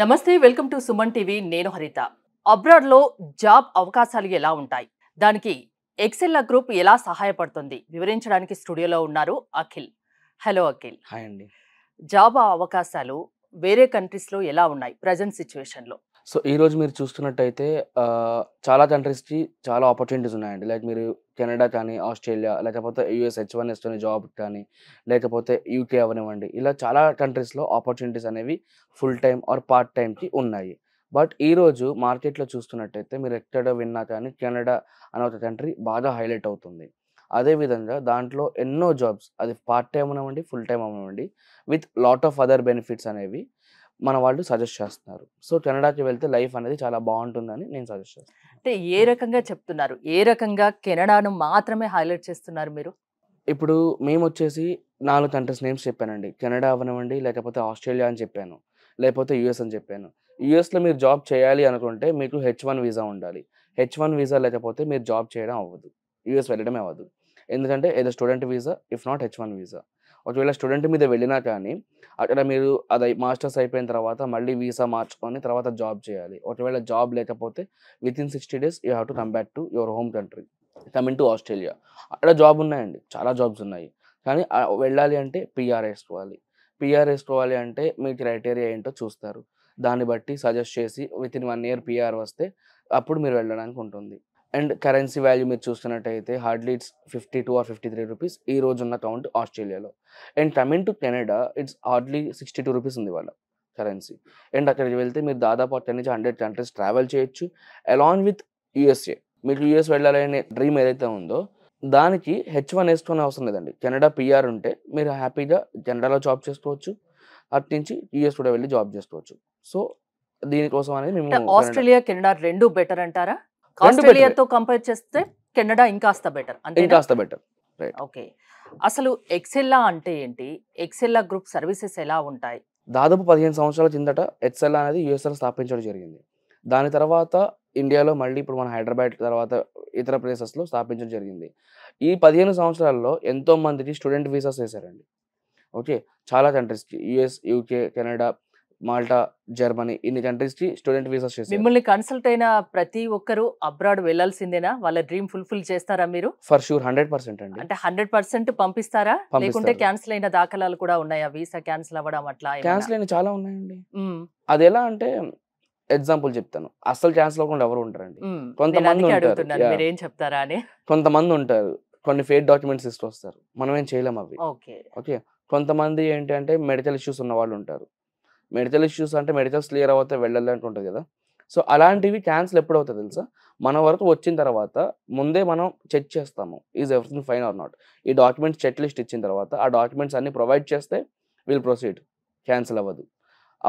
నమస్తే welcome to Suman TV నేను హరిత అబ్రాడ్లో జాబ్ అవకాశాలు ఎలా ఉంటాయి దానికి ఎక్సెల్ గ్రూప్ ఎలా సహాయపడుతుంది వివరించడానికి స్టూడియోలో ఉన్నారు అఖిల్ హలో అఖిల్ హాయ్ అండి జాబ్ అవకాశాలు వేరే కంట్రీస్లో ఎలా ఉన్నాయి ప్రజెంట్ సిచ్యువేషన్లో సో ఈరోజు మీరు చూస్తున్నట్టయితే చాలా కంట్రీస్కి చాలా ఆపర్చునిటీస్ ఉన్నాయండి లైక్ మీరు కెనడా కానీ ఆస్ట్రేలియా లేకపోతే US H one S job కానీ లేకపోతే యూకే అవనివ్వండి ఇలా చాలా కంట్రీస్లో ఆపర్చునిటీస్ అనేవి ఫుల్ టైం ఆర్ పార్ట్ టైంకి ఉన్నాయి బట్ ఈరోజు మార్కెట్లో చూస్తున్నట్టయితే మీరు ఎక్కడ విన్నా కానీ కెనడా అనే ఒక కంట్రీ బాగా హైలైట్ అవుతుంది అదేవిధంగా దాంట్లో ఎన్నో జాబ్స్ అది పార్ట్ టైం అవ్వండి ఫుల్ టైం అవ్వండి with lot of other benefits అనేవి మన వాళ్ళు సజెస్ట్ చేస్తున్నారు సో కెనడాకి వెళ్తే లైఫ్ అనేది చాలా బాగుంటుందని నేను సజెస్ట్ చేస్తాను అంటే ఏ రకంగా చెప్తున్నారు ఏ రకంగా కెనడాను మాత్రమే హైలైట్ చేస్తున్నారు మీరు ఇప్పుడు మేము వచ్చేసి నాలుగు కంట్రీస్ నేమ్స్ చెప్పానండి కెనడా అవనివ్వండి లేకపోతే ఆస్ట్రేలియా అని చెప్పాను లేకపోతే యుఎస్ అని చెప్పాను యుఎస్లో మీరు జాబ్ చేయాలి అనుకుంటే మీకు హెచ్ వన్ వీసా ఉండాలి హెచ్ వన్ వీసా లేకపోతే మీరు జాబ్ చేయడం అవ్వదు యుఎస్ వెళ్ళడం అవ్వదు ఎందుకంటే ఏదో student visa if not H one visa ఒకవేళ స్టూడెంట్ మీద వెళ్ళినా కానీ అక్కడ మీరు అది మాస్టర్స్ అయిపోయిన తర్వాత మళ్ళీ వీసా మార్చుకొని తర్వాత జాబ్ చేయాలి ఒకవేళ జాబ్ లేకపోతే within sixty days you have to come back to your home country coming to Australia అక్కడ జాబ్ ఉన్నాయండి చాలా జాబ్స్ ఉన్నాయి కానీ వెళ్ళాలి అంటే పిఆర్ వేసుకోవాలి పిఆర్ వేసుకోవాలి అంటే మీ క్రైటీరియా ఏంటో చూస్తారు దాన్ని బట్టి సజెస్ట్ చేసి within one year PR వస్తే అప్పుడు మీరు వెళ్ళడానికి ఉంటుంది అండ్ కరెన్సీ వాల్యూ మీరు చూస్తున్నట్టయితే hardly it's fifty two or fifty three rupees ఈ రోజు ఉన్న కౌంట్ ఆస్ట్రేలియాలో and coming to Canada it's hardly sixty two rupees ఉంది వాళ్ళ కరెన్సీ అండ్ అక్కడికి వెళ్తే మీరు దాదాపు అక్కడి నుంచి హండ్రెడ్ కంట్రీస్ ట్రావెల్ చేయొచ్చు అలాంగ్ విత్ యూఎస్ఏ మీకు యూఎస్ వెళ్ళాలనే డ్రీమ్ ఏదైతే ఉందో దానికి హెచ్ వన్ వేసుకునే అవసరం లేదండి కెనడా పిఆర్ ఉంటే మీరు హ్యాపీగా కెనడాలో జాబ్ చేసుకోవచ్చు అటు నుంచి యూఎస్ కూడా వెళ్ళి జాబ్ చేసుకోవచ్చు సో దీనికోసం అనేది మేము ఆస్ట్రేలియా కెనడా రెండు బెటర్ అంటారా ఆస్ట్రేలియాతో కంపేర్ చేస్తే కెనడా ఇంకాస్త బెటర్ అంటే ఇంకాస్త బెటర్ ఓకే అసలు ఎక్సెల్లా అంటే ఏంటి ఎక్సెల్లా గ్రూప్ సర్వీసెస్ ఎలా ఉంటాయి దాదాపు పదిహేను సంవత్సరాల కిందట ఎక్సెల్లా అనేది యుఎస్ఎల్ స్థాపించడం జరిగింది దాని తర్వాత ఇండియాలో మళ్ళీ ఇప్పుడు మన హైదరాబాద్ తర్వాత ఇతర ప్లేసెస్లో స్థాపించడం జరిగింది ఈ పదిహేను సంవత్సరాల్లో మందికి స్టూడెంట్ వీసాస్ వేశారండి ఓకే చాలా కంట్రీస్కి US UK Canada Malta Germany ఇన్ని కంట్రీస్ కి స్టూడెంట్ వీసా చేస్తారు మిమ్మల్ని కన్సల్ట్ అయిన ప్రతి ఒక్కరు అబ్రాడ్ వెళ్లాల్సిందేనా వాళ్ళ డ్రీమ్ ఫుల్ఫిల్ చేస్తారా మీరు ఫర్ షూర్ హండ్రెడ్ పర్సెంట్ అండి అంటే హండ్రెడ్ పర్సెంట్ పంపిస్తారా లేకుంటే క్యాన్సిల్ అయిన దాఖలాలు కూడా ఉన్నాయా వీసా క్యాన్సిల్ అవ్వడం అట్లా క్యాన్సిల్ అయిన చాలా ఉన్నాయండి అది ఎలా అంటే ఎగ్జాంపుల్ చెప్తాను అసలు క్యాన్సిల్ అవ్వకుండా ఎవరు ఉంటారండి కొంతమంది ఉంటారు ఏం చెప్తారా అని కొంతమంది ఉంటారు కొన్ని ఫేక్ డాక్యుమెంట్స్ తీసుకొస్తారు మనం ఏం చేయలేం అవి ఓకే కొంతమంది ఏంటంటే మెడికల్ ఇష్యూస్ ఉన్న వాళ్ళు ఉంటారు మెడికల్ ఇష్యూస్ అంటే మెడికల్స్ క్లియర్ అవుతే వెళ్ళాలి అంటుంటుంది ఉంటుంది కదా సో అలాంటివి క్యాన్సిల్ ఎప్పుడు అవుతుంది తెలుసా మన వరకు వచ్చిన తర్వాత ముందే మనం చెక్ చేస్తాము is everything fine or not ఈ డాక్యుమెంట్స్ చెక్ లిస్ట్ ఇచ్చిన తర్వాత ఆ డాక్యుమెంట్స్ అన్ని ప్రొవైడ్ చేస్తే విల్ ప్రొసీడ్ క్యాన్సిల్ అవ్వదు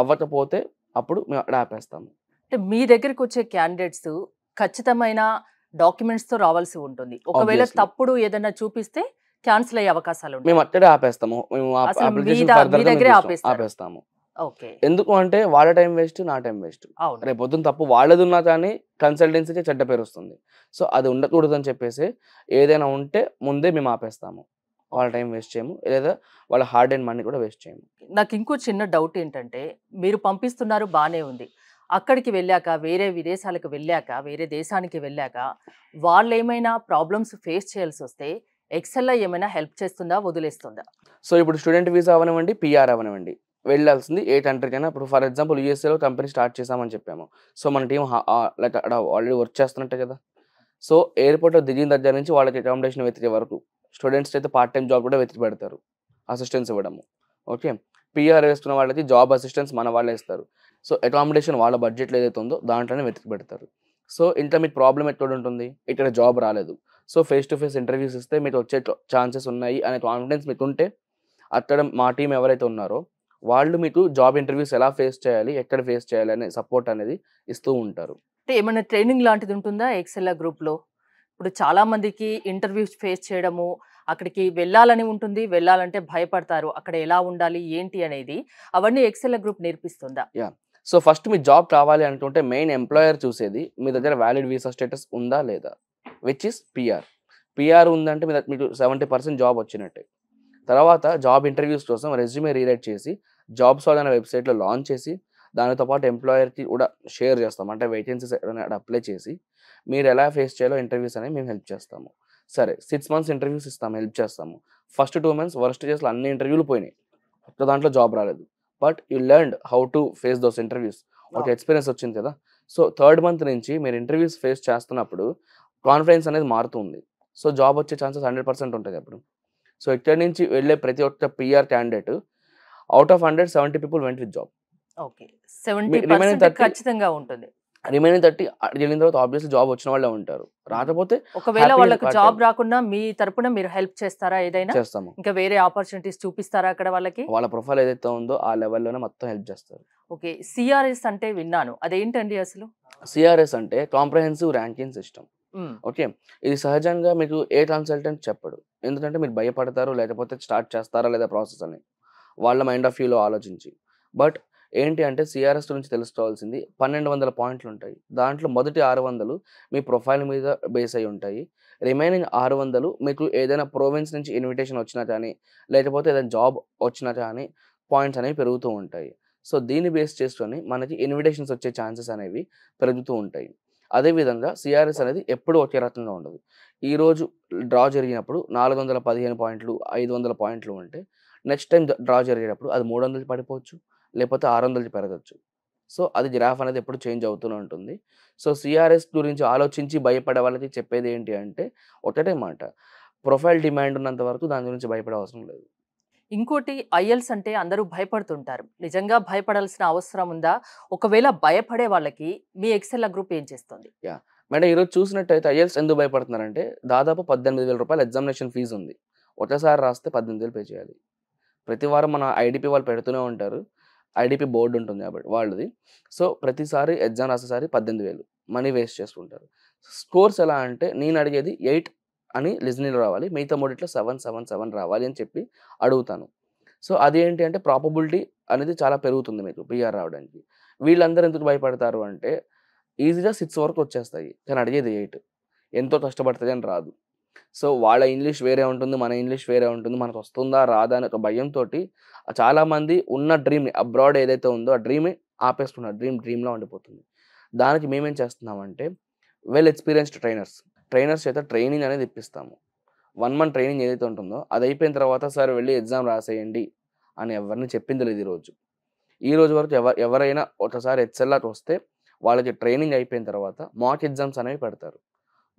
అవ్వకపోతే అప్పుడు మేము అక్కడ ఆపేస్తాము అంటే మీ దగ్గరికి వచ్చే క్యాండిడేట్స్ ఖచ్చితమైన డాక్యుమెంట్స్తో రావాల్సి ఉంటుంది ఒకవేళ తప్పుడు ఏదైనా చూపిస్తే క్యాన్సిల్ అయ్యే అవకాశాలు మేము అక్కడే ఆపేస్తాము మేము ఆపేస్తాము ఎందుకు అంటే వాళ్ళ టైం వేస్ట్ నా టైం వేస్ట్ రేపు పొద్దున్న తప్పు వాళ్ళది ఉన్నా కానీ కన్సల్టెన్సీకి చెడ్డ పేరు వస్తుంది సో అది ఉండకూడదు అని చెప్పేసి ఏదైనా ఉంటే ముందే మేము ఆపేస్తాము వాళ్ళ టైం వేస్ట్ చేయము లేదా వాళ్ళ హార్డ్ అండ్ మనీ కూడా వేస్ట్ చేయము నాకు ఇంకో చిన్న డౌట్ ఏంటంటే మీరు పంపిస్తున్నారు బాగానే ఉంది అక్కడికి వెళ్ళాక వేరే విదేశాలకు వెళ్ళాక వేరే దేశానికి వెళ్ళాక వాళ్ళు ఏమైనా ప్రాబ్లమ్స్ ఫేస్ చేయాల్సి వస్తే ఎక్సెల్ఐ ఏమైనా హెల్ప్ చేస్తుందా వదిలేస్తుందా సో ఇప్పుడు స్టూడెంట్ వీసా అవనివ్వండి పిఆర్ అవనివ్వండి వెళ్ళాల్సింది ఏ హండ్రెడ్ అయినా ఇప్పుడు ఫర్ ఎగ్జాంపుల్ యూఎస్ఏలో కంపెనీ స్టార్ట్ చేసామని చెప్పాము సో మన టీం లైక్ అక్కడ ఆల్రెడీ వర్క్ చేస్తున్నట్టే కదా సో ఎయిర్పోర్ట్లో దిగిన దగ్గర నుంచి వాళ్ళకి అకామిడేషన్ వెతికే వరకు స్టూడెంట్స్ అయితే పార్ట్ టైం జాబ్ కూడా వెతికి పెడతారు అసిస్టెన్స్ ఇవ్వడము ఓకే పిఆర్ వేసుకున్న వాళ్ళకి జాబ్ అసిస్టెన్స్ మన వాళ్ళే ఇస్తారు సో అకామిడేషన్ వాళ్ళ బడ్జెట్లో ఏదైతే ఉందో దాంట్లోనే వెతికి పెడతారు సో ఇంట్లో మీకు ప్రాబ్లం ఎక్కడ ఉంటుంది ఇక్కడ జాబ్ రాలేదు so face to face interviews ఇస్తే మీకు వచ్చే ఛాన్సెస్ ఉన్నాయి అనే కాన్ఫిడెన్స్ మీకు ఉంటే అక్కడ మా టీం ఎవరైతే ఉన్నారో వాళ్ళు మీకు జాబ్ ఇంటర్వ్యూస్ ఎలా ఫేస్ చేయాలి ఎక్కడ ఫేస్ చేయాలి అనే సపోర్ట్ అనేది ఇస్తూ ఉంటారు అంటే ఏమైనా ట్రైనింగ్ లాంటిది ఉంటుందా ఎక్సెల్ఆర్ గ్రూప్లో ఇప్పుడు చాలా మందికి ఇంటర్వ్యూస్ ఫేస్ చేయడము అక్కడికి వెళ్ళాలని ఉంటుంది వెళ్ళాలంటే భయపడతారు అక్కడ ఎలా ఉండాలి ఏంటి అనేది అవన్నీ ఎక్సెల్ గ్రూప్ నేర్పిస్తుందా యా సో ఫస్ట్ మీ జాబ్ కావాలి అనుకుంటే మెయిన్ ఎంప్లాయర్ చూసేది మీ దగ్గర వ్యాలిడ్ వీసా స్టేటస్ ఉందా లేదా విచ్ ఇస్ పిఆర్ పిఆర్ ఉందంటే మీకు సెవెంటీ పర్సెంట్ జాబ్ వచ్చినట్టే తర్వాత జాబ్ ఇంటర్వ్యూస్ కోసం రెజ్యూమే రీరైట్ చేసి జాబ్స్ వాళ్ళ వెబ్సైట్లో లాంచ్ చేసి దానితో పాటు ఎంప్లాయర్కి కూడా షేర్ చేస్తాం అంటే వేకెన్సీస్ ఎక్కడ అప్లై చేసి మీరు ఎలా ఫేస్ చేయాలో ఇంటర్వ్యూస్ అనేవి మేము హెల్ప్ చేస్తాము సరే సిక్స్ మంత్స్ ఇంటర్వ్యూస్ ఇస్తాము హెల్ప్ చేస్తాము ఫస్ట్ టూ మంత్స్ వరస్ట్ చేసిన అన్ని ఇంటర్వ్యూలు పోయినాయి ఒక్క దాంట్లో జాబ్ రాలేదు but you learn how to face those interviews ఒక ఎక్స్పీరియన్స్ వచ్చింది కదా సో థర్డ్ మంత్ నుంచి మీరు ఇంటర్వ్యూస్ ఫేస్ చేస్తున్నప్పుడు కాన్ఫిడెన్స్ అనేది మారుతుంది సో జాబ్ వచ్చే ఛాన్సెస్ హండ్రెడ్ పర్సెంట్ ఉంటుంది అప్పుడు సో ఇక్కడి నుంచి వెళ్ళే ప్రతి ఒక్క PR candidate out of hundred seventy people went with job ఖచ్చితంగా ఉంటుంది రిమైనింగ్ థర్టీ వెళ్ళిన తర్వాత ఆబ్వియస్లీ జాబ్ వచ్చిన వాళ్ళే ఉంటారు hmm. రాకపోతే ఒకవేళ వాళ్ళకి జాబ్ రాకుండా మీ తరపున మీరు హెల్ప్ చేస్తారా ఏదైనా చేస్తాము ఇంకా వేరే ఆపర్చునిటీస్ చూపిస్తారా అక్కడ వాళ్ళకి వాళ్ళ ప్రొఫైల్ ఏదైతే ఉందో ఆ లెవెల్లోనే మొత్తం హెల్ప్ చేస్తారు ఓకే సిఆర్ఎస్ అంటే విన్నాను అదేంటండి అసలు సిఆర్ఎస్ అంటే కాంప్రహెన్సివ్ ర్యాంకింగ్ సిస్టమ్ ఓకే ఇది సహజంగా మీకు ఏ కన్సల్టెంట్ చెప్పడు ఎందుకంటే మీరు భయపడతారు లేకపోతే స్టార్ట్ చేస్తారా లేదా ప్రాసెస్ అని వాళ్ళ మైండ్ ఆఫ్ వ్యూలో ఆలోచించి బట్ ఏంటి అంటే సిఆర్ఎస్ నుంచి తెలుసుకోవాల్సింది పన్నెండు వందల పాయింట్లు ఉంటాయి దాంట్లో మొదటి ఆరు వందలు మీ ప్రొఫైల్ మీద బేస్ అయి ఉంటాయి రిమైనింగ్ ఆరు వందలు మీకు ఏదైనా ప్రొవిన్స్ నుంచి ఇన్విటేషన్ వచ్చినా కానీ లేకపోతే ఏదైనా జాబ్ వచ్చినా కానీ పాయింట్స్ అనేవి పెరుగుతూ ఉంటాయి సో దీన్ని బేస్ చేసుకొని మనకి ఇన్విటేషన్స్ వచ్చే ఛాన్సెస్ అనేవి పెరుగుతూ ఉంటాయి అదేవిధంగా సిఆర్ఎస్ అనేది ఎప్పుడూ ఒకే రకంగా ఉండదు ఈరోజు డ్రా జరిగినప్పుడు నాలుగు వందల పదిహేను పాయింట్లు ఐదు వందల పాయింట్లు ఉంటే నెక్స్ట్ టైం డ్రా జరిగేటప్పుడు అది మూడు వందలు పడిపోవచ్చు లేకపోతే ఆరు వందలు పెరగచ్చు సో అది గ్రాఫ్ అనేది ఎప్పుడు చేంజ్ అవుతూనే ఉంటుంది సో సిఆర్ఎస్ గురించి ఆలోచించి భయపడే వాళ్ళకి చెప్పేది ఏంటి అంటే ఒకటే మాట ప్రొఫైల్ డిమాండ్ ఉన్నంత వరకు దాని గురించి భయపడే అవసరం లేదు ఇంకోటి ఐఎల్స్ అంటే అందరూ భయపడుతుంటారు నిజంగా భయపడాల్సిన అవసరం ఉందా ఒకవేళ భయపడే వాళ్ళకి మీ ఎక్సెల్ గ్రూప్ ఏం చేస్తుంది యా మేడం ఈరోజు చూసినట్టయితే ఐఎల్స్ ఎందుకు భయపడుతున్నారంటే దాదాపు పద్దెనిమిది వేల రూపాయల ఎగ్జామినేషన్ ఫీజు ఉంది ఒకసారి రాస్తే పద్దెనిమిది వేలు పే చేయాలి ప్రతి వారం మన ఐడిపి వాళ్ళు పెడుతూనే ఉంటారు ఐడిపి బోర్డు ఉంటుంది కాబట్టి వాళ్ళది సో ప్రతిసారి ఎగ్జామ్ రాసేసారి పద్దెనిమిది వేలు మనీ వేస్ట్ చేసుకుంటారు స్కోర్స్ ఎలా అంటే నేను అడిగేది ఎయిట్ అని లిజనీలు రావాలి మిగతా మూడిట్లో సెవెన్ సెవెన్ సెవెన్ రావాలి అని చెప్పి అడుగుతాను సో అదేంటి అంటే ప్రాపబిలిటీ అనేది చాలా పెరుగుతుంది మీకు బీఆర్ రావడానికి వీళ్ళందరూ ఎందుకు భయపడతారు అంటే ఈజీగా సిక్స్ వరకు వచ్చేస్తాయి కానీ అడిగేది ఎయిట్ ఎంతో కష్టపడుతుంది అని రాదు సో వాళ్ళ ఇంగ్లీష్ వేరే ఉంటుంది మన ఇంగ్లీష్ వేరే ఉంటుంది మనకు వస్తుందా రాదా అనే ఒక భయంతో చాలామంది ఉన్న డ్రీమ్ అబ్రాడ్ ఏదైతే ఉందో ఆ డ్రీమ్ ఆపేసుకున్నారు డ్రీమ్ డ్రీమ్లో ఉండిపోతుంది దానికి మేమేం చేస్తున్నామంటే వెల్ ఎక్స్పీరియన్స్డ్ ట్రైనర్స్ ట్రైనర్స్ చేత ట్రైనింగ్ అనేది ఇప్పిస్తాము వన్ మంత్ ట్రైనింగ్ ఏదైతే ఉంటుందో అది అయిపోయిన తర్వాత సార్ వెళ్ళి ఎగ్జామ్ రాసేయండి అని ఎవరిని చెప్పింది లేదు ఈరోజు ఈ రోజు వరకు ఎవరు ఎవరైనా ఒకసారి హెచ్ఎల్ఆర్ వస్తే వాళ్ళకి ట్రైనింగ్ అయిపోయిన తర్వాత మాక్ ఎగ్జామ్స్ అనేవి పెడతారు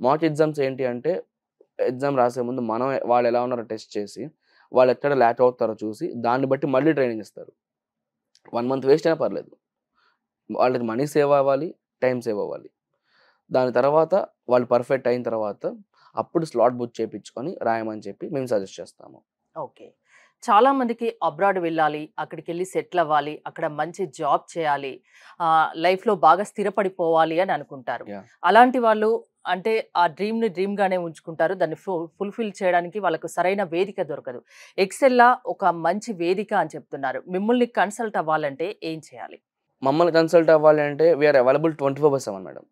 మాక్ ఎగ్జామ్స్ ఏంటి అంటే ఎగ్జామ్ రాసే ముందు మనం వాళ్ళు ఎలా ఉన్నారో టెస్ట్ చేసి వాళ్ళు ఎక్కడ ల్యాక్ అవుతారో చూసి దాన్ని బట్టి మళ్ళీ ట్రైనింగ్ ఇస్తారు వన్ మంత్ వేస్ట్ అయినా పర్లేదు వాళ్ళకి మనీ సేవ్ అవ్వాలి టైం సేవ్ అవ్వాలి దాని తర్వాత వాళ్ళు పర్ఫెక్ట్ అయిన తర్వాత అప్పుడు స్లాట్ బుక్ చేయించుకొని రాయమని చెప్పి మేము సజెస్ట్ చేస్తాము ఓకే చాలా మందికి అబ్రాడ్ వెళ్ళాలి అక్కడికి వెళ్ళి సెటిల్ అవ్వాలి అక్కడ మంచి జాబ్ చేయాలి లైఫ్లో బాగా స్థిరపడిపోవాలి అని అనుకుంటారు అలాంటి వాళ్ళు అంటే ఆ డ్రీమ్ని డ్రీమ్గానే ఉంచుకుంటారు దాన్ని ఫుల్ఫిల్ చేయడానికి వాళ్ళకు సరైన వేదిక దొరకదు ఎక్సెల్లా ఒక మంచి వేదిక అని చెప్తున్నారు మిమ్మల్ని కన్సల్ట్ అవ్వాలంటే ఏం చేయాలి మమ్మల్ని కన్సల్ట్ అవ్వాలి అంటే we're available twenty four by seven madam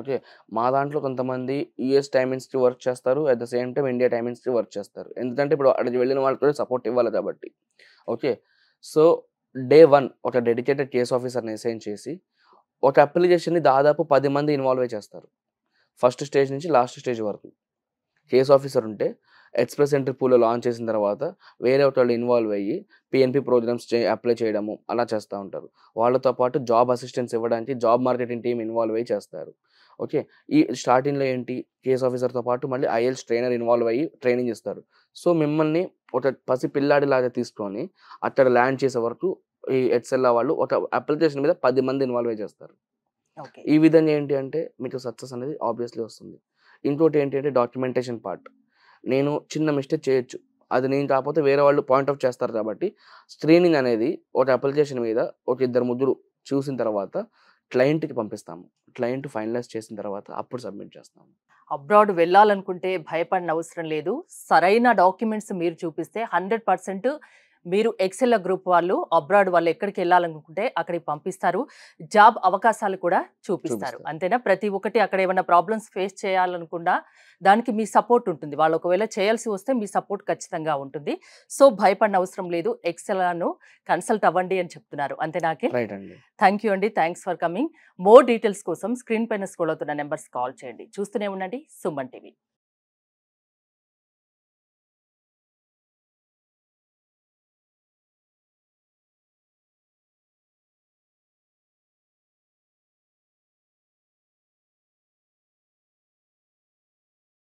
okay మా దాంట్లో కొంతమంది యూఎస్ టైమ్ ఇన్స్ట్రీ వర్క్ చేస్తారు at the same time India time ఇన్స్ట్రీ వర్క్ చేస్తారు ఎందుకంటే ఇప్పుడు అక్కడికి వెళ్ళిన వాళ్ళకి కూడా సపోర్ట్ ఇవ్వాలి కాబట్టి ఓకే సో డే వన్ ఒక డెడికేటెడ్ కేస్ ఆఫీసర్ని అసైన్ చేసి ఒక అప్లికేషన్ని దాదాపు పది మంది ఇన్వాల్వ్ చేస్తారు ఫస్ట్ స్టేజ్ నుంచి లాస్ట్ స్టేజ్ వరకు కేస్ ఆఫీసర్ ఉంటే ఎక్స్ప్రెస్ ఎంట్రీ పూల్లో లాంచ్ చేసిన తర్వాత వేరే వాళ్ళు ఇన్వాల్వ్ అయ్యి పిఎన్పి ప్రోగ్రామ్స్ అప్లై చేయడము అలా చేస్తూ ఉంటారు వాళ్ళతో పాటు జాబ్ అసిస్టెన్స్ ఇవ్వడానికి జాబ్ మార్కెటింగ్ టీం ఇన్వాల్వ్ అయ్యి చేస్తారు ఓకే ఈ స్టార్టింగ్లో ఏంటి కేస్ ఆఫీసర్తో పాటు మళ్ళీ ఐఎల్స్ ట్రైనర్ ఇన్వాల్వ్ అయ్యి ట్రైనింగ్ ఇస్తారు సో మిమ్మల్ని ఒక పసి పిల్లాడిలాగా తీసుకొని అక్కడ ల్యాండ్ చేసే వరకు ఈ హెచ్ఎల్ఆ వాళ్ళు ఒక అప్లికేషన్ మీద పది మంది ఇన్వాల్వ్ అయ్యి చేస్తారు ఈ విధంగా ఏంటి అంటే మీకు సక్సెస్ అనేది ఆబ్వియస్లీ వస్తుంది ఇంకోటి ఏంటి అంటే డాక్యుమెంటేషన్ పార్ట్ నేను చిన్న మిస్టేక్ చేయొచ్చు అది నేను కాకపోతే వేరే వాళ్ళు పాయింట్ ఆఫ్ చేస్తారు కాబట్టి స్క్రీనింగ్ అనేది ఒక అప్లికేషన్ మీద ఒక ఇద్దరు ముగ్గురు చూసిన తర్వాత క్లయింట్కి పంపిస్తాము క్లయింట్ ఫైనలైజ్ చేసిన తర్వాత అప్పుడు సబ్మిట్ చేస్తాము అబ్రాడ్ వెళ్ళాలనుకుంటే భయపడిన అవసరం లేదు సరైన డాక్యుమెంట్స్ మీరు చూపిస్తే హండ్రెడ్ పర్సెంట్ మీరు ఎక్సెల్ గ్రూప్ వాళ్ళు అబ్రాడ్ వాళ్ళు ఎక్కడికి వెళ్ళాలనుకుంటే అక్కడికి పంపిస్తారు జాబ్ అవకాశాలు కూడా చూపిస్తారు అంతేనా ప్రతి ఒక్కటి అక్కడ ఏమైనా ప్రాబ్లమ్స్ ఫేస్ చేయాలనుకున్నా దానికి మీ సపోర్ట్ ఉంటుంది వాళ్ళు ఒకవేళ చేయాల్సి వస్తే మీ సపోర్ట్ ఖచ్చితంగా ఉంటుంది సో భయపడిన అవసరం లేదు ఎక్సెల్ను కన్సల్ట్ అవ్వండి అని చెప్తున్నారు అంతేనాకే థ్యాంక్ యూ అండి thanks for coming more details కోసం స్క్రీన్ పైన స్కూల్ అవుతున్న నెంబర్స్ కాల్ చేయండి చూస్తూనే ఉండండి సుమన్ టీవీ